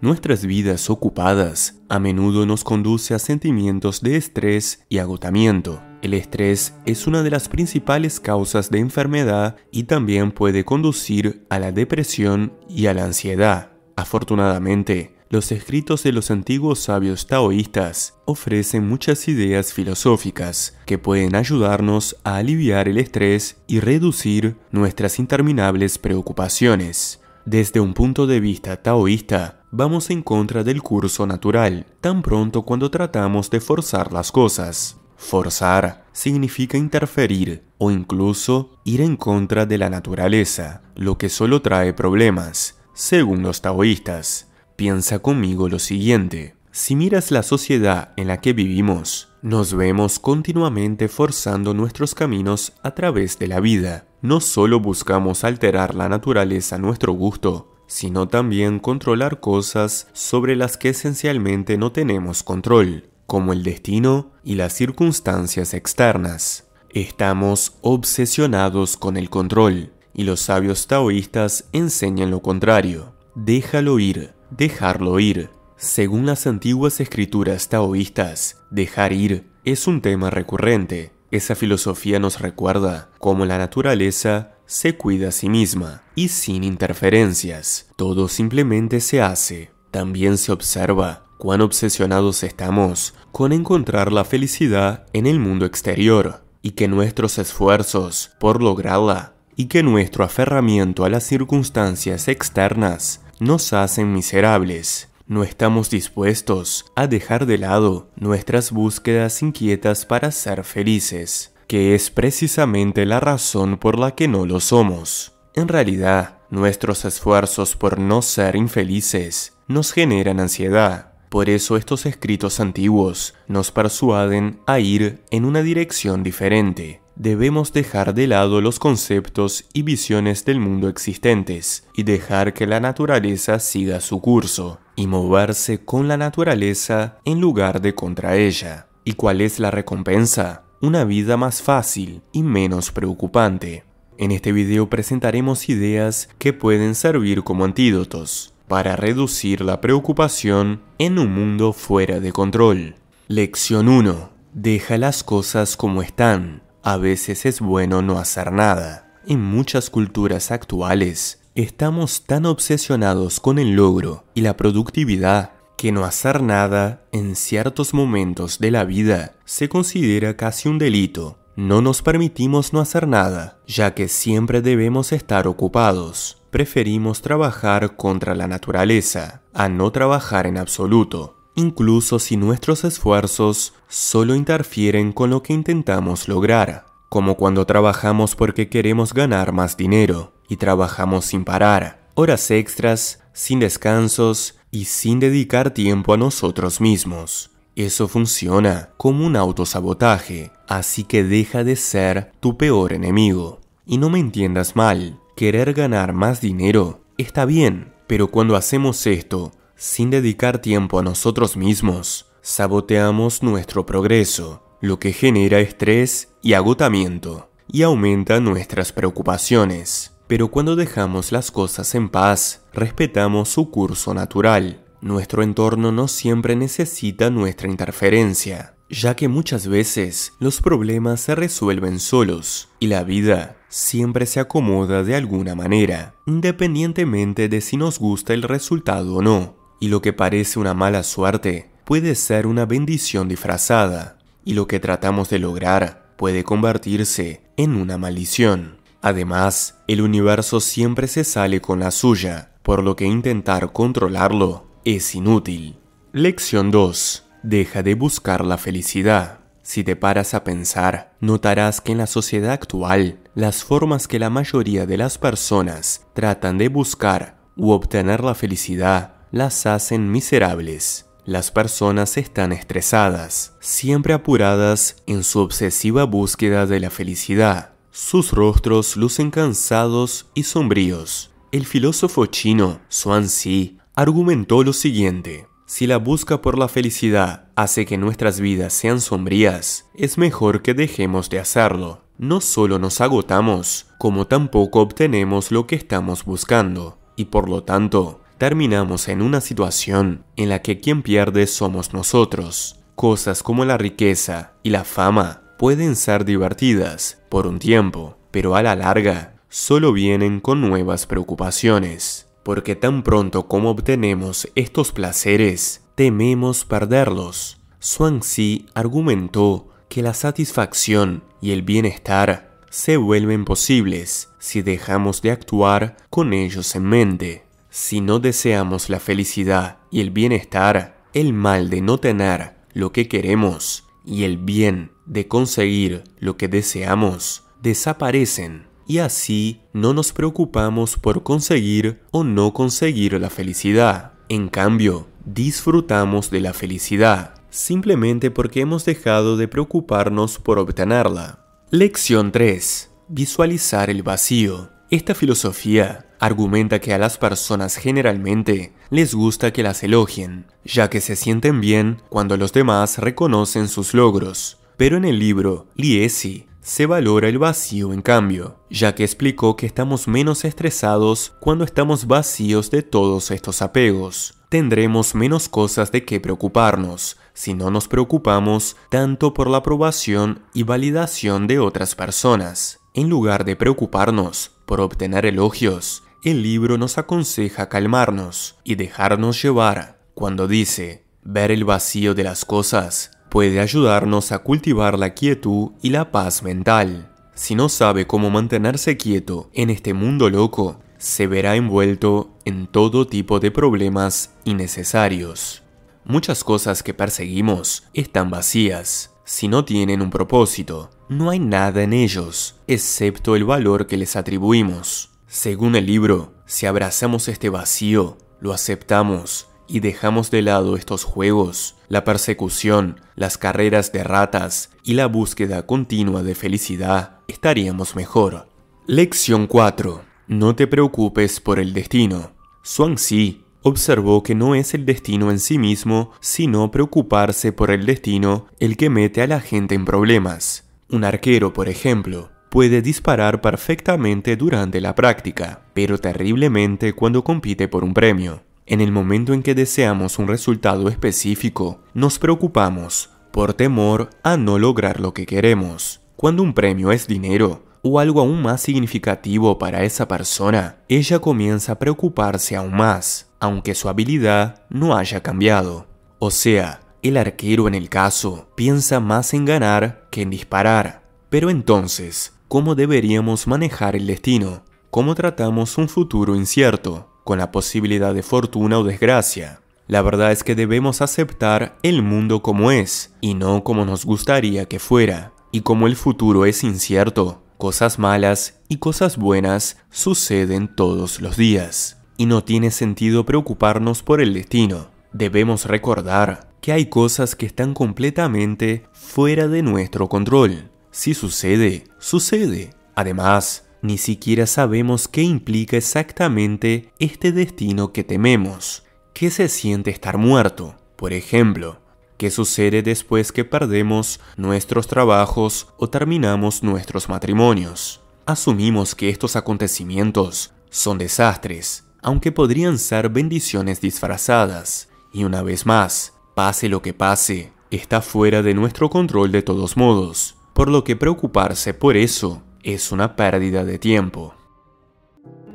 Nuestras vidas ocupadas a menudo nos conduce a sentimientos de estrés y agotamiento. El estrés es una de las principales causas de enfermedad y también puede conducir a la depresión y a la ansiedad. Afortunadamente, los escritos de los antiguos sabios taoístas ofrecen muchas ideas filosóficas que pueden ayudarnos a aliviar el estrés y reducir nuestras interminables preocupaciones. Desde un punto de vista taoísta, vamos en contra del curso natural, tan pronto cuando tratamos de forzar las cosas. Forzar significa interferir o incluso ir en contra de la naturaleza, lo que solo trae problemas, según los taoístas. Piensa conmigo lo siguiente, si miras la sociedad en la que vivimos, nos vemos continuamente forzando nuestros caminos a través de la vida. No solo buscamos alterar la naturaleza a nuestro gusto, sino también controlar cosas sobre las que esencialmente no tenemos control, como el destino y las circunstancias externas. Estamos obsesionados con el control, y los sabios taoístas enseñan lo contrario. Déjalo ir, dejarlo ir. Según las antiguas escrituras taoístas, dejar ir es un tema recurrente. Esa filosofía nos recuerda cómo la naturaleza se cuida a sí misma y sin interferencias. Todo simplemente se hace. También se observa cuán obsesionados estamos con encontrar la felicidad en el mundo exterior y que nuestros esfuerzos por lograrla y que nuestro aferramiento a las circunstancias externas nos hacen miserables. No estamos dispuestos a dejar de lado nuestras búsquedas inquietas para ser felices que es precisamente la razón por la que no lo somos. En realidad, nuestros esfuerzos por no ser infelices nos generan ansiedad. Por eso estos escritos antiguos nos persuaden a ir en una dirección diferente. Debemos dejar de lado los conceptos y visiones del mundo existentes y dejar que la naturaleza siga su curso y moverse con la naturaleza en lugar de contra ella. ¿Y cuál es la recompensa? una vida más fácil y menos preocupante. En este video presentaremos ideas que pueden servir como antídotos para reducir la preocupación en un mundo fuera de control. Lección 1. Deja las cosas como están. A veces es bueno no hacer nada. En muchas culturas actuales, estamos tan obsesionados con el logro y la productividad que no hacer nada en ciertos momentos de la vida se considera casi un delito. No nos permitimos no hacer nada, ya que siempre debemos estar ocupados. Preferimos trabajar contra la naturaleza, a no trabajar en absoluto, incluso si nuestros esfuerzos solo interfieren con lo que intentamos lograr, como cuando trabajamos porque queremos ganar más dinero, y trabajamos sin parar, horas extras, sin descansos, y sin dedicar tiempo a nosotros mismos. Eso funciona como un autosabotaje, así que deja de ser tu peor enemigo. Y no me entiendas mal, querer ganar más dinero está bien, pero cuando hacemos esto, sin dedicar tiempo a nosotros mismos, saboteamos nuestro progreso, lo que genera estrés y agotamiento, y aumenta nuestras preocupaciones. Pero cuando dejamos las cosas en paz, respetamos su curso natural. Nuestro entorno no siempre necesita nuestra interferencia, ya que muchas veces los problemas se resuelven solos y la vida siempre se acomoda de alguna manera, independientemente de si nos gusta el resultado o no. Y lo que parece una mala suerte puede ser una bendición disfrazada, y lo que tratamos de lograr puede convertirse en una maldición. Además, el universo siempre se sale con la suya, por lo que intentar controlarlo es inútil. Lección 2. Deja de buscar la felicidad. Si te paras a pensar, notarás que en la sociedad actual, las formas que la mayoría de las personas tratan de buscar u obtener la felicidad las hacen miserables. Las personas están estresadas, siempre apuradas en su obsesiva búsqueda de la felicidad, sus rostros lucen cansados y sombríos. El filósofo chino Zhuangzi, argumentó lo siguiente. Si la busca por la felicidad hace que nuestras vidas sean sombrías, es mejor que dejemos de hacerlo. No solo nos agotamos, como tampoco obtenemos lo que estamos buscando, y por lo tanto, terminamos en una situación en la que quien pierde somos nosotros. Cosas como la riqueza y la fama pueden ser divertidas por un tiempo, pero a la larga solo vienen con nuevas preocupaciones, porque tan pronto como obtenemos estos placeres, tememos perderlos. Zhuangzi argumentó que la satisfacción y el bienestar se vuelven posibles si dejamos de actuar con ellos en mente. Si no deseamos la felicidad y el bienestar, el mal de no tener lo que queremos y el bien de conseguir lo que deseamos desaparecen y así no nos preocupamos por conseguir o no conseguir la felicidad. En cambio, disfrutamos de la felicidad, simplemente porque hemos dejado de preocuparnos por obtenerla. Lección 3. Visualizar el vacío. Esta filosofía argumenta que a las personas generalmente les gusta que las elogien, ya que se sienten bien cuando los demás reconocen sus logros. Pero en el libro, Liesi se valora el vacío en cambio, ya que explicó que estamos menos estresados cuando estamos vacíos de todos estos apegos. Tendremos menos cosas de qué preocuparnos si no nos preocupamos tanto por la aprobación y validación de otras personas. En lugar de preocuparnos por obtener elogios, el libro nos aconseja calmarnos y dejarnos llevar cuando dice, ver el vacío de las cosas puede ayudarnos a cultivar la quietud y la paz mental. Si no sabe cómo mantenerse quieto en este mundo loco, se verá envuelto en todo tipo de problemas innecesarios. Muchas cosas que perseguimos están vacías, si no tienen un propósito. No hay nada en ellos, excepto el valor que les atribuimos. Según el libro, si abrazamos este vacío, lo aceptamos y dejamos de lado estos juegos, la persecución, las carreras de ratas y la búsqueda continua de felicidad, estaríamos mejor. Lección 4. No te preocupes por el destino. Zhuangzi observó que no es el destino en sí mismo, sino preocuparse por el destino el que mete a la gente en problemas. Un arquero, por ejemplo, puede disparar perfectamente durante la práctica, pero terriblemente cuando compite por un premio. En el momento en que deseamos un resultado específico, nos preocupamos por temor a no lograr lo que queremos. Cuando un premio es dinero, o algo aún más significativo para esa persona, ella comienza a preocuparse aún más, aunque su habilidad no haya cambiado. O sea, el arquero en el caso piensa más en ganar que en disparar. Pero entonces, ¿cómo deberíamos manejar el destino? ¿Cómo tratamos un futuro incierto? con la posibilidad de fortuna o desgracia. La verdad es que debemos aceptar el mundo como es y no como nos gustaría que fuera. Y como el futuro es incierto, cosas malas y cosas buenas suceden todos los días. Y no tiene sentido preocuparnos por el destino. Debemos recordar que hay cosas que están completamente fuera de nuestro control. Si sucede, sucede. Además, ni siquiera sabemos qué implica exactamente este destino que tememos. ¿Qué se siente estar muerto? Por ejemplo, ¿qué sucede después que perdemos nuestros trabajos o terminamos nuestros matrimonios? Asumimos que estos acontecimientos son desastres, aunque podrían ser bendiciones disfrazadas. Y una vez más, pase lo que pase, está fuera de nuestro control de todos modos, por lo que preocuparse por eso es una pérdida de tiempo.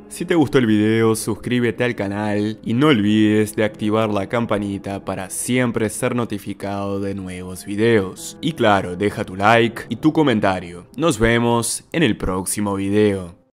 Si te gustó el video, suscríbete al canal y no olvides de activar la campanita para siempre ser notificado de nuevos videos. Y claro, deja tu like y tu comentario. Nos vemos en el próximo video.